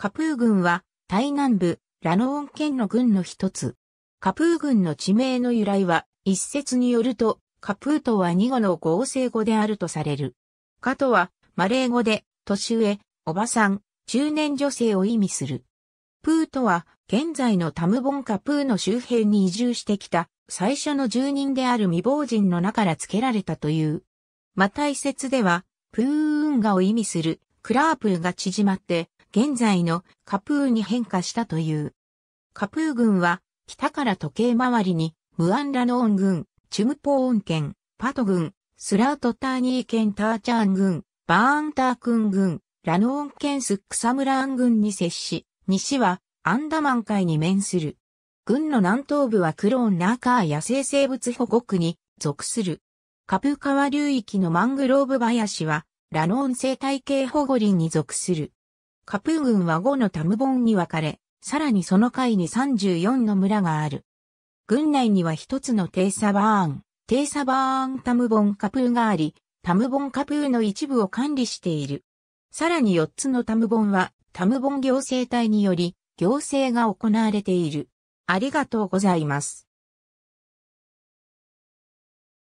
カプー軍は、台南部、ラノーン県の軍の一つ。カプー軍の地名の由来は、一説によると、カプーとは二語の合成語であるとされる。カとは、マレー語で、年上、おばさん、中年女性を意味する。プーとは、現在のタムボンカプーの周辺に移住してきた、最初の住人である未亡人の中から付けられたという。また一説では、プー運河を意味する、クラープーが縮まって、現在のカプーに変化したという。カプー軍は、北から時計回りに、ムアンラノーン軍、チュムポーン県、パト軍、スラートターニー県ターチャーン軍、バーンタークン軍、ラノーン県スックサムラーン軍に接し、西はアンダマン海に面する。軍の南東部はクローンナーカー野生生物保護区に属する。カプー川流域のマングローブ林は、ラノーン生態系保護林に属する。カプー軍は5のタムボンに分かれ、さらにその下位に34の村がある。軍内には一つのテーサバーン、テーサバーンタムボンカプーがあり、タムボンカプーの一部を管理している。さらに4つのタムボンは、タムボン行政体により、行政が行われている。ありがとうございます。